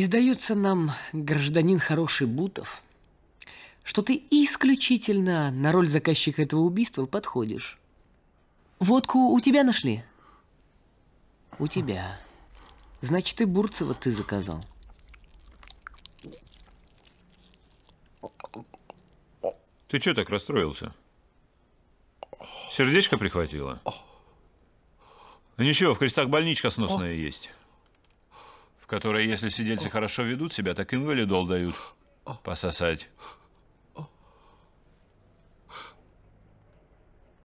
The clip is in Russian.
Издается нам, гражданин хороший Бутов, что ты исключительно на роль заказчика этого убийства подходишь. Водку у тебя нашли? У тебя. Значит, и Бурцева ты заказал. Ты что так расстроился? Сердечко прихватило? Ничего, в крестах больничка сносная есть которые, если сидельцы хорошо ведут себя, так им валидол дают пососать.